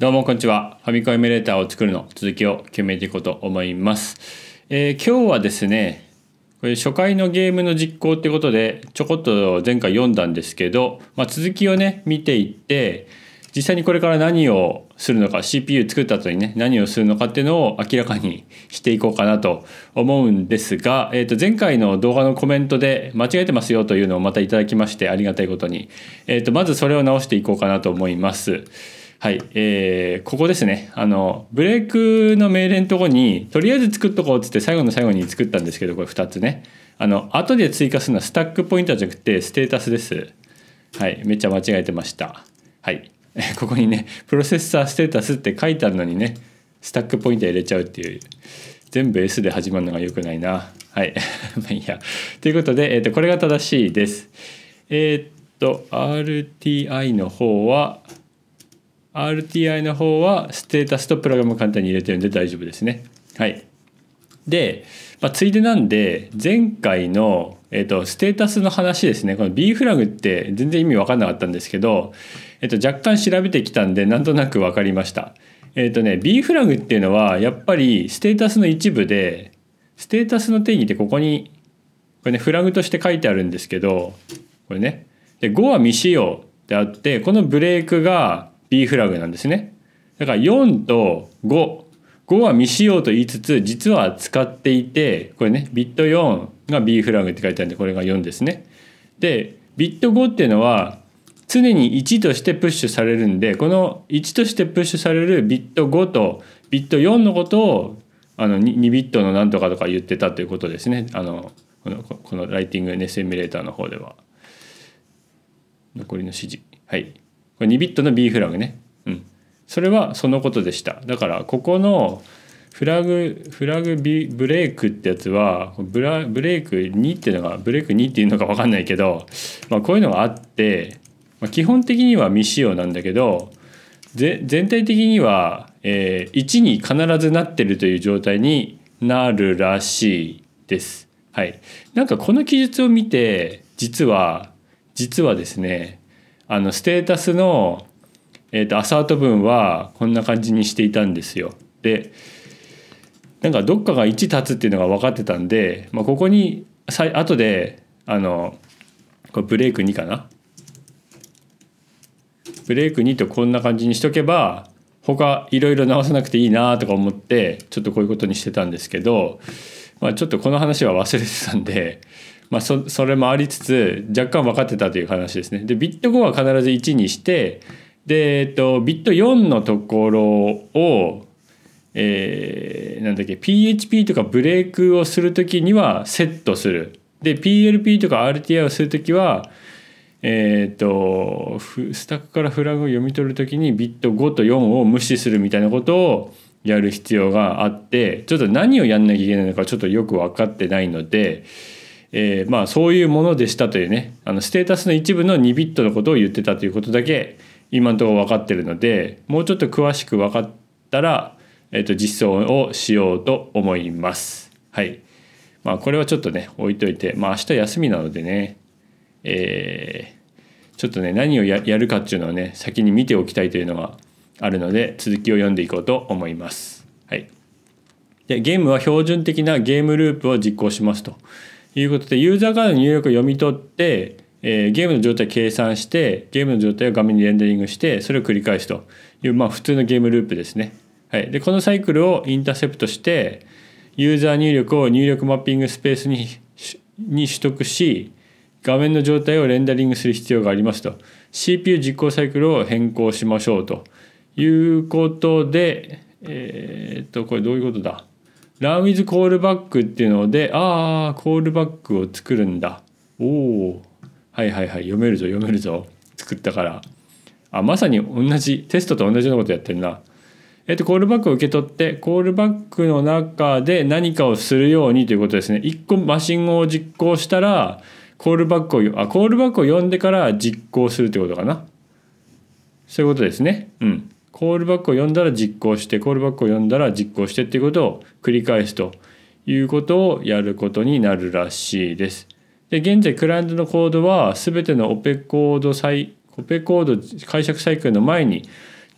どうもこんにちは。ファミコンエミュレーターを作るの続きを決めていこうと思います。えー、今日はですね、これ初回のゲームの実行ってことで、ちょこっと前回読んだんですけど、まあ、続きをね、見ていって、実際にこれから何をするのか、CPU 作った後にね、何をするのかっていうのを明らかにしていこうかなと思うんですが、えっ、ー、と、前回の動画のコメントで間違えてますよというのをまたいただきまして、ありがたいことに。えっ、ー、と、まずそれを直していこうかなと思います。はい、えー、ここですねあのブレイクの命令のとこにとりあえず作っとこうっつって最後の最後に作ったんですけどこれ2つねあの後で追加するのはスタックポイントじゃなくてステータスですはいめっちゃ間違えてましたはい ここにねプロセッサーステータスって書いてあるのにねスタックポイント入れちゃうっていう全部 S で始まるのが良くないなはい まあいいやということで、えーと、とこれが正しいですえー、っと RTI の方は RTI の方はステータスとプログラム簡単に入れてるんで大丈夫ですね。はい。で、まあ、ついでなんで前回の、えっと、ステータスの話ですねこの B フラグって全然意味分かんなかったんですけど、えっと、若干調べてきたんでなんとなく分かりました。えっ、とね B フラグっていうのはやっぱりステータスの一部でステータスの定義ってここにこれねフラグとして書いてあるんですけどこれねで5は未使用であってこのブレークが B フラグなんですね。だから4と5。5は未使用と言いつつ、実は使っていて、これね、ビット4が B フラグって書いてあるんで、これが4ですね。で、ビット5っていうのは、常に1としてプッシュされるんで、この1としてプッシュされるビット5とビット4のことをあの 2, 2ビットのなんとかとか言ってたということですね。あのこのこのライティングネセミュレーターの方では。残りの指示。はい。これ2ビットの B フラグね。うん。それはそのことでした。だからここのフラグ、フラグビブレイクってやつはブラ、ブレイク2っていうのが、ブレイク2っていうのか分かんないけど、まあこういうのがあって、まあ、基本的には未使用なんだけど、ぜ全体的には、えー、1に必ずなってるという状態になるらしいです。はい。なんかこの記述を見て、実は、実はですね、あのステータスの、えーと、アサート文はこんな感じにしていたんですよ。でなんかどっかが1立つっていうのが分かってたんで、まあ、ここにあとであのこれブレイク2かなブレイク2とこんな感じにしとけば他いろいろ直さなくていいなとか思ってちょっとこういうことにしてたんですけど、まあ、ちょっとこの話は忘れてたんでまあそ、それもありつつ若干分かってたという話ですね。でビット5は必ず1にしてで、えっと、ビット4のところを、えー、なんだっけ PHP とかブレイクをする時にはセットする。で PLP とか RTI をする時はえーと、スタックからフラグを読み取る時にビット5と4を無視するみたいなことをやる必要があってちょっと何をやんなきゃいけないのかちょっとよく分かってないのでえー、まあそういうものでしたというねあのステータスの一部の2ビットのことを言ってたということだけ今のところ分かってるのでもうちょっと詳しく分かったら、えー、と実装をしようと思います。はいまあ、これはちょっとね置いといて、まあ、明日休みなのでね、えー、ちょっとね何をやるかっていうのをね先に見ておきたいというのがあるので続きを読んでいこうと思います。はい、でゲームは標準的なゲームループを実行しますと。いうことでユーザーからの入力を読み取って、えー、ゲームの状態を計算してゲームの状態を画面にレンダリングしてそれを繰り返すという、まあ、普通のゲームループですね。はい、でこのサイクルをインターセプトしてユーザー入力を入力マッピングスペースにに取得し画面の状態をレンダリングする必要がありますと CPU 実行サイクルを変更しましょうということでえー、っとこれどういうことだラウィズコールバックっていうので、ああ、コールバックを作るんだ。おお。はいはいはい、読めるぞ読めるぞ。作ったから。あ、まさに同じ、テストと同じようなことやってるな。えっと、コールバックを受け取って、コールバックの中で何かをするようにということですね。1個マシンを実行したら、コールバックを、あ、コールバックを読んでから実行するってことかな。そういうことですね。うん。コールバックを読んだら実行してコールバックを読んだら実行してっていうことを繰り返すということをやることになるらしいです。で現在クライアントのコードは全てのオペコードイ、オペコード解釈サイクルの前に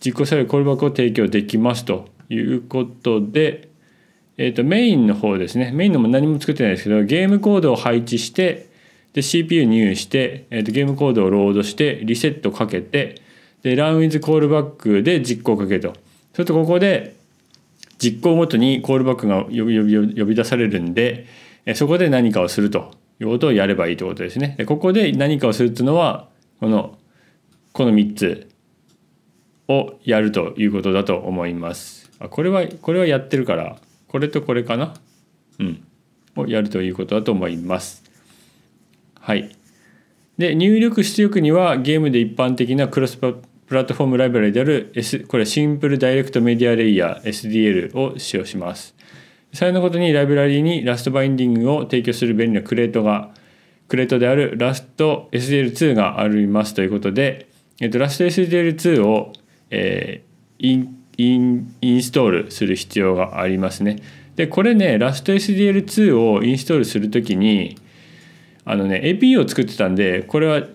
実行されるコールバックを提供できますということで、えー、とメインの方ですねメインのも何も作ってないですけどゲームコードを配置してで CPU 入して、えー、とゲームコードをロードしてリセットかけてで、ランウィズコールバックで実行をかけると。そるとここで実行ごとにコールバックが呼び呼び出されるんで、そこで何かをするということをやればいいということですね。で、ここで何かをするっていうのは、この、この3つをやるということだと思います。あこれは、これはやってるから、これとこれかなうん。をやるということだと思います。はい。で、入力出力にはゲームで一般的なクロスパッドプラットフォームライブラリである、S、これシンプルダイレクトメディアレイヤー SDL を使用します。幸いのことにライブラリにラストバインディングを提供する便利なクレートが、クレートであるラスト SDL2 がありますということで、えっと、ラスト SDL2 を、えー、インインインストールする必要がありますね。で、これね、ラスト SDL2 をインストールするときに、あのね、API を作ってたんで、これは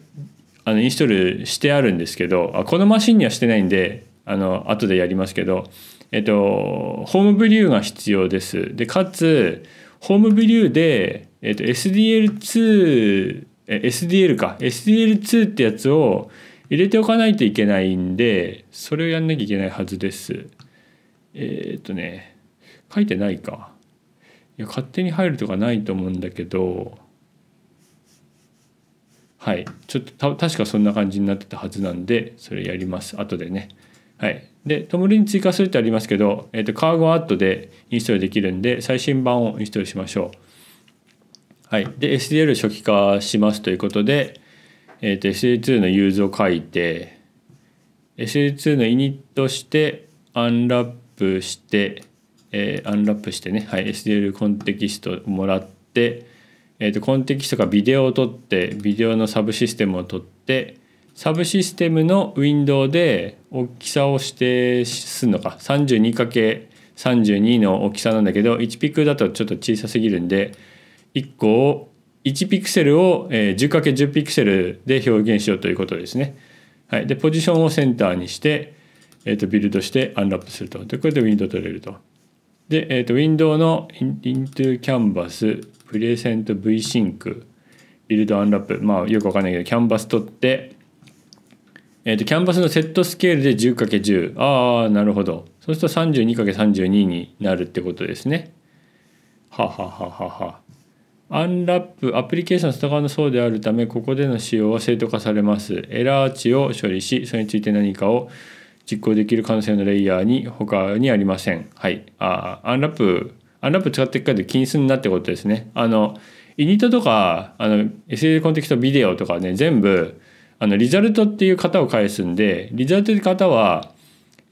あのインストールしてあるんですけどこのマシンにはしてないんであの後でやりますけど、えっと、ホームブリューが必要です。でかつホームブリューで、えっと、SDL2 え SDL か SDL2 ってやつを入れておかないといけないんでそれをやんなきゃいけないはずです。えー、っとね書いてないか。いや勝手に入るとかないと思うんだけどはいちょっと確かそんな感じになってたはずなんでそれやります後でねはいでトもリに追加するってありますけど、えーと、カーゴアットでインストールできるんで最新版をインストールしましょうはいで SDL 初期化しますということで、えーと、s d 2のユーズを書いて s d 2のイニットしてアンラップして、えー、アンラップしてね、はい、SDL コンテキストをもらってえーと、コンテキストがビデオを取ってビデオのサブシステムを取ってサブシステムのウィンドウで大きさを指定するのか 32×32 の大きさなんだけど1ピクだとちょっと小さすぎるんで1個を1ピクセルを 10×10 ピクセルで表現しようということですね。はい、でポジションをセンターにして、えーと、とビルドしてアンラップすると。でこれでウィンドウ取れると。で、えーと、ウィンドウの Into Canvas、Present VSync、Build Unwrap、まあよくわかんないけど、キャンバス取って、えーと、キャンバスのセットスケールで 10×10。ああ、なるほど。そうすると 32×32 になるってことですね。ははははは。アンラップアプリケーションの外側の層であるためここでの使用は正当化されますエラー値を処理しそれについて何かを実行できる完成のレイヤーに他にありません。はい。あアンラップ、アンラップ使っていくかで気にすんなってことですね。あの、イニットとか、あの、SL コンテキストビデオとかね、全部、あの、リザルトっていう型を返すんで、リザルトって型は、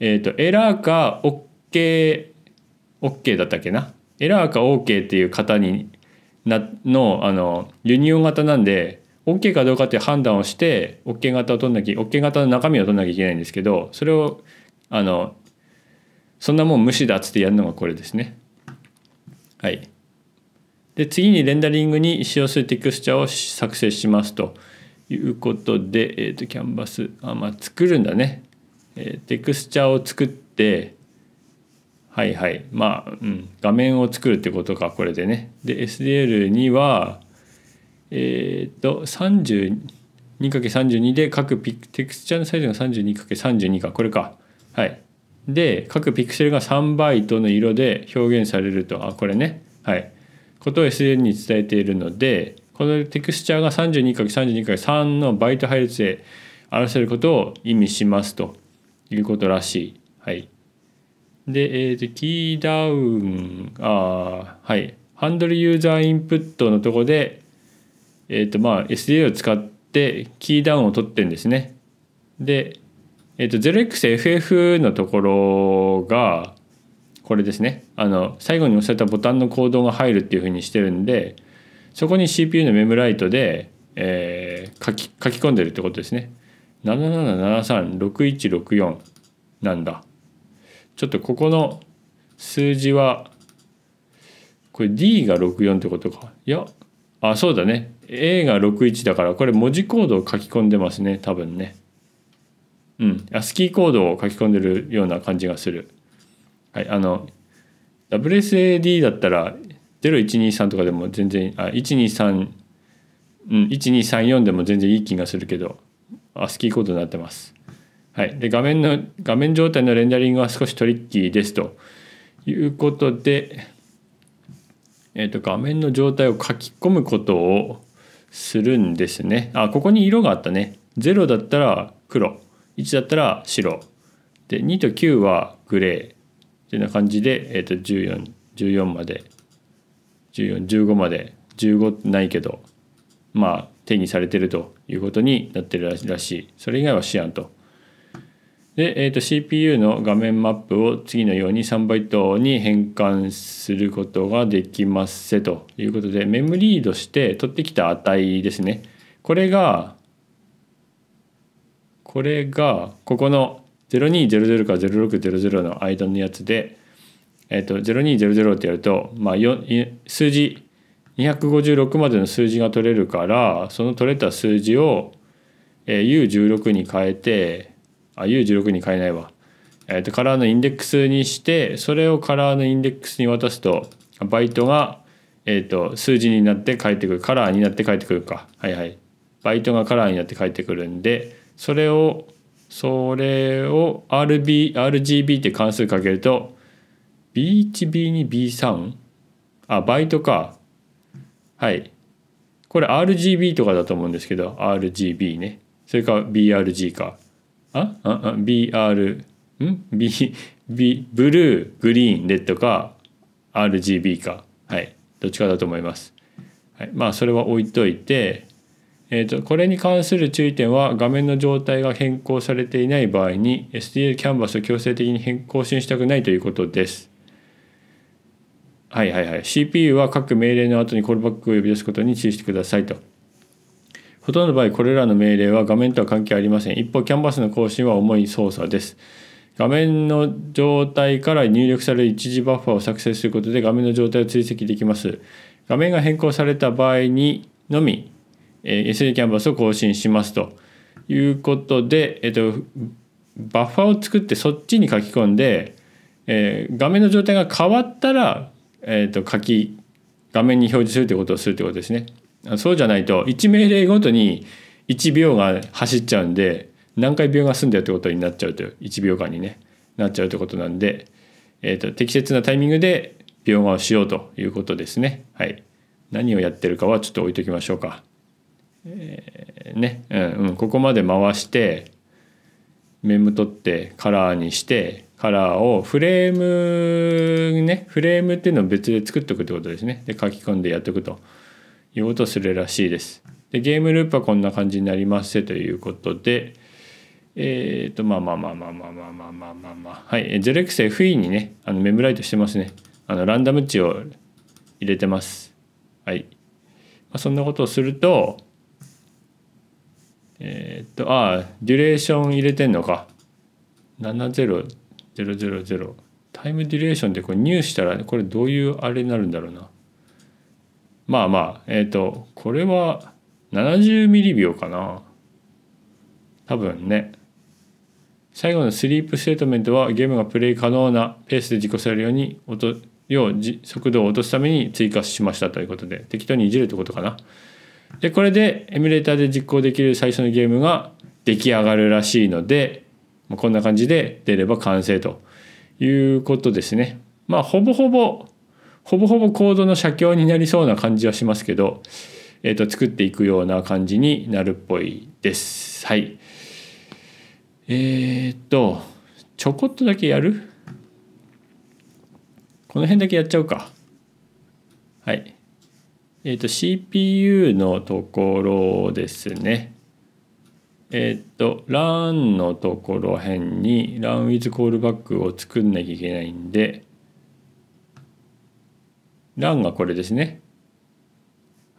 えっ、ー、と、エラーか OK、OK だったっけな。エラーか OK っていう型にな、の、あの、ユニオン型なんで、OK かどうかっていう判断をして OK 型を取んなきゃ OK 型の中身を取んなきゃいけないんですけどそれをあのそんなもん無視だっつってやるのがこれですね。はい、で次にレンダリングに使用するテクスチャを作成しますということで、えーと、とキャンバスあ、まあ、作るんだね、えー、テクスチャを作ってはいはいまあ、うん、画面を作るってことかこれでねで SDL にはえー、っと 32×32 で各ピクテクスチャーのサイズが 32×32 かこれかはいで各ピクセルが3バイトの色で表現されるとあこれねはいことを SN に伝えているのでこのテクスチャーが 32×32×3 のバイト配列で表せることを意味しますということらしい。はい、で、えーと、とキーダウンあはいハンドルユーザーインプットのとこでえーとまあ、SDA を使ってキーダウンを取ってるんですね。で、えーと、0xFF のところがこれですねあの最後に押されたボタンの行動が入るっていうふうにしてるんでそこに CPU のメムライトで、えー、書き書き込んでるってことですね。77736164なんだ。ちょっとここの数字はこれ D が64ってことか。いや、あ、そうだね。A が61だからこれ文字コードを書き込んでますね多分ねうんあスキーコードを書き込んでるような感じがするはいあの WSAD だったら0123とかでも全然あ123うん、1234でも全然いい気がするけど、アスキーコードになってます。はい。で、画面の、画面状態のレンダリングは少しトリッキーですということで、えっ、と、画面の状態を書き込むことをするんですねあここに色があったね0だったら黒1だったら白で2と9はグレーっていうような感じで、えーと、1414まで1415まで15ないけどまあ手にされてるということになってるらしいそれ以外はシアンとで、えー、と CPU の画面マップを次のように3バイトに変換することができますせということでメムリードして取ってきた値ですねこれがこれがここの0200から0600の間のやつで、えー、と0200ってやると、まあ、数字256までの数字が取れるからその取れた数字を U16 に変えてあ U16 に変えないわ、えー、とカラーのインデックスにしてそれをカラーのインデックスに渡すとバイトが、えー、と数字になって返ってくるカラーになって返ってくるかはいはいバイトがカラーになって返ってくるんでそれをそれを RB RGB って関数かけると B1B2B3 あバイトかはいこれ RGB とかだと思うんですけど RGB ねそれか BRG かあああ BR ん ?B、B、ブルー、グリーン、レッドか RGB か。はい。どっちかだと思います。はい、まあそれは置いといて、えーと、これに関する注意点は画面の状態が変更されていない場合に SDL キャンバスを強制的に変更ししたくないということです。はいはいはい。CPU は各命令の後にコールバックを呼び出すことに注意してくださいと。ほとんどの場合これらの命令は画面とは関係ありません一方キャンバスの更新は重い操作です画面の状態から入力される一時バッファを作成することで画面の状態を追跡できます画面が変更された場合にのみ、え SD キャンバスを更新しますということで、えっと、バッファを作ってそっちに書き込んで、えー、画面の状態が変わったら、えっと、書き画面に表示するということをするということですね。そうじゃないと1命令ごとに1秒が走っちゃうんで何回秒が済んだよってことになっちゃうと1秒間にねなっちゃうってことなんで、えーと、適切なタイミングで描画をしようということですね。はい、何をやってるかはちょっと置いときましょうか。えー、ね、うん、うん、ここまで回してメモ取ってカラーにしてカラーをフレームねフレームっていうのを別で作っとくってことですねで書き込んでやっておくと。言うとするらしいです。でゲームループはこんな感じになりますということで、えっ、ー、と、まあまあまあまあまあまあまあまあまあ、まあ、はい、ゼレクス FE にね、あのメムライトしてますね。あのランダム値を入れてます。はい。まあ、そんなことをすると、えっ、ー、と、ああ、デュレーション入れてんのか。70000。タイムデュレーションでこれ入したら、これどういうあれになるんだろうな。まあまあえっ、ー、とこれは70ミリ秒かな多分ね最後のスリープステートメントはゲームがプレイ可能なペースで実行されるように音速度を落とすために追加しましたということで適当にいじるってことかなでこれでエミュレーターで実行できる最初のゲームが出来上がるらしいのでこんな感じで出れば完成ということですねまあほぼほぼほぼほぼコードの写経になりそうな感じはしますけど、えーと、作っていくような感じになるっぽいです。はい。えっ、とちょこっとだけやるこの辺だけやっちゃうか。はい。えっ、ー、と CPU のところですね。えっ、ー、と LAN のところ辺に LAN with callback を作んなきゃいけないんで欄がこれですね。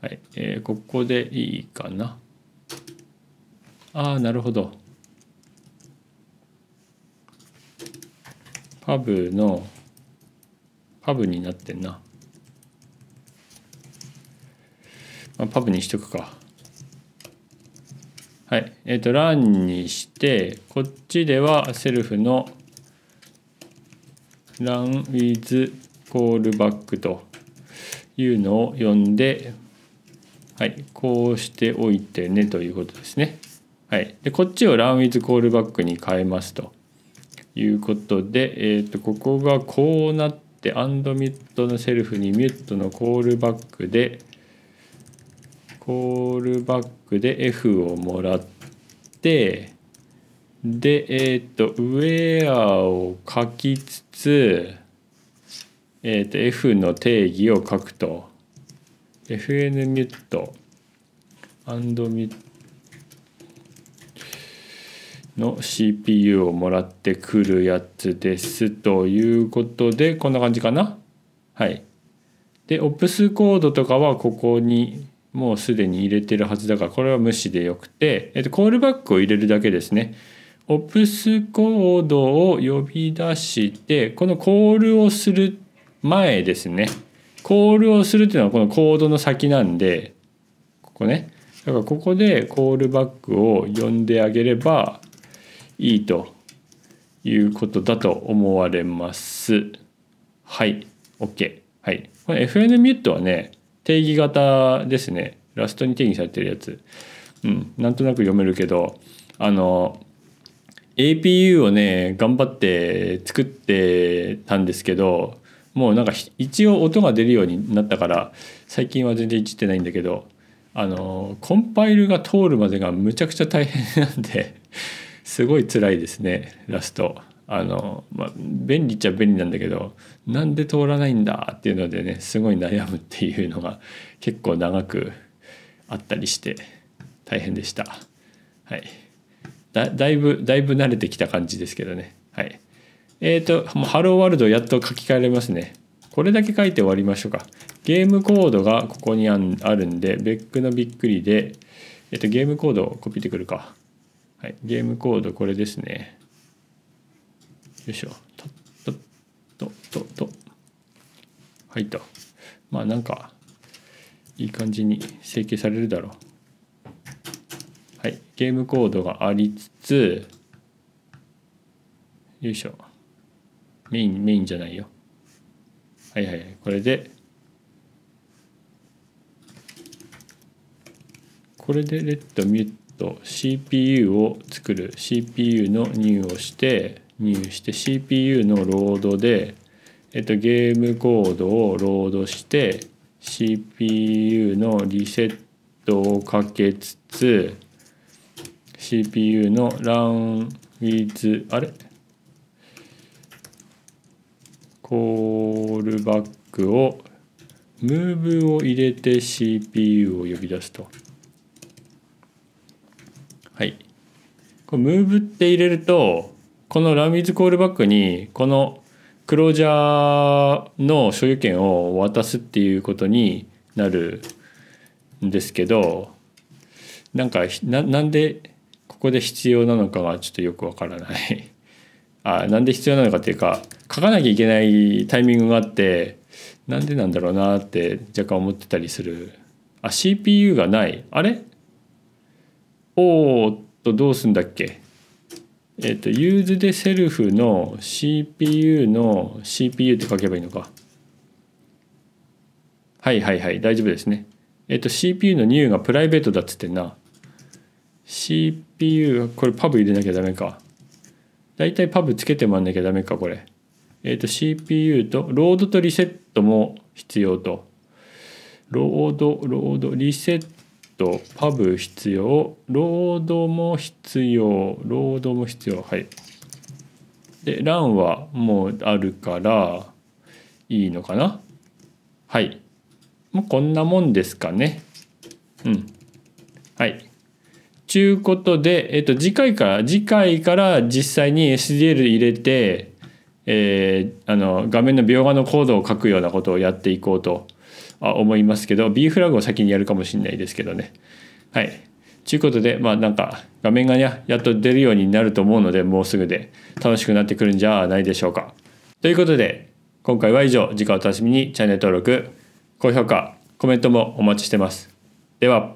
はい、えー、ここでいいかな。ああ、なるほど。パブの、パブになってんな。まあ、パブにしとくか。はい。えっ、ー、と、欄にして、こっちではセルフのランウィズコールバックというのを呼んで、はい、こうしておいてねということですね。はい、でこっちを runwith コールバックに変えますということで、えー、とここがこうなって and ミュットのセルフにミュットのコールバックでコールバックで F をもらってでえっ、ー、とウェアを書きつつえー、と F の定義を書くと fn ミュットアンドミュットの CPU をもらってくるやつですということでこんな感じかなはいで OPS コードとかはここにもうすでに入れてるはずだからこれは無視でよくて、えっと、コールバックを入れるだけですね OPS コードを呼び出してこのコールをすると前ですねコールをするっていうのはこのコードの先なんでここねだからここでコールバックを呼んであげればいいということだと思われますはい OK はいこの FN ミュートはね定義型ですねラストに定義されてるやつうんなんとなく読めるけどあの APU をね頑張って作ってたんですけどもうなんか一応音が出るようになったから最近は全然いじってないんだけどあのコンパイルが通るまでがむちゃくちゃ大変なんですごい辛いですねラスト。あのまあ、便利っちゃ便利なんだけどなんで通らないんだっていうのでねすごい悩むっていうのが結構長くあったりして大変でした。はい、だだいぶだいぶ慣れてきた感じですけどね。はいえっ、ー、と、もうハローワールドやっと書き換えられますね。これだけ書いて終わりましょうか。ゲームコードがここにあるんで、ベックのびっくりで、えっ、ー、と、ゲームコードをコピーてくるか。はい、ゲームコードこれですね。よいしょ。と、と、と、と、と。はいと。まあなんか、いい感じに整形されるだろう。はい、ゲームコードがありつつ、よいしょ。メインメインじゃないよはいはいこれでこれでレッドミュート CPU を作る CPU の入をして入して CPU のロードで、えっと、ゲームコードをロードして CPU のリセットをかけつつ CPU のラン w i t あれコールバックをムーブを入れて CPU を呼び出すと。はい。これムーブって入れるとこのラミズコールバックにこのクロージャーの所有権を渡すっていうことになるんですけどなんかなんでここで必要なのかはちょっとよくわからないあなんで必要なのかっていうか書かなきゃいけないタイミングがあってなんでなんだろうなって若干思ってたりするあ CPU がないあれおーっとどうすんだっけえっ、ー、とユーズでセルフの CPU の CPU って書けばいいのかはいはいはい大丈夫ですねえっ、ー、と CPU の new がプライベートだっつってんな CPU これパブ入れなきゃダメかだいたいパブつけてもらんなきゃダメかこれ。えっ、ー、と CPU とロードとリセットも必要と。ロード、ロード、リセット、パブ必要、ロードも必要、ロードも必要、はい。で、ランはもうあるから、いいのかなはい。もうこんなもんですかね。うん。はい。ちゅうことで、えっと、次回から、次回から実際に SDL 入れて、えー、あの画面の描画のコードを書くようなことをやっていこうと思いますけど B フラグを先にやるかもしれないですけどね。はい。ということでまあなんか画面がねやっと出るようになると思うのでもうすぐで楽しくなってくるんじゃないでしょうか。ということで今回は以上次回お楽しみにチャンネル登録高評価コメントもお待ちしてます。では。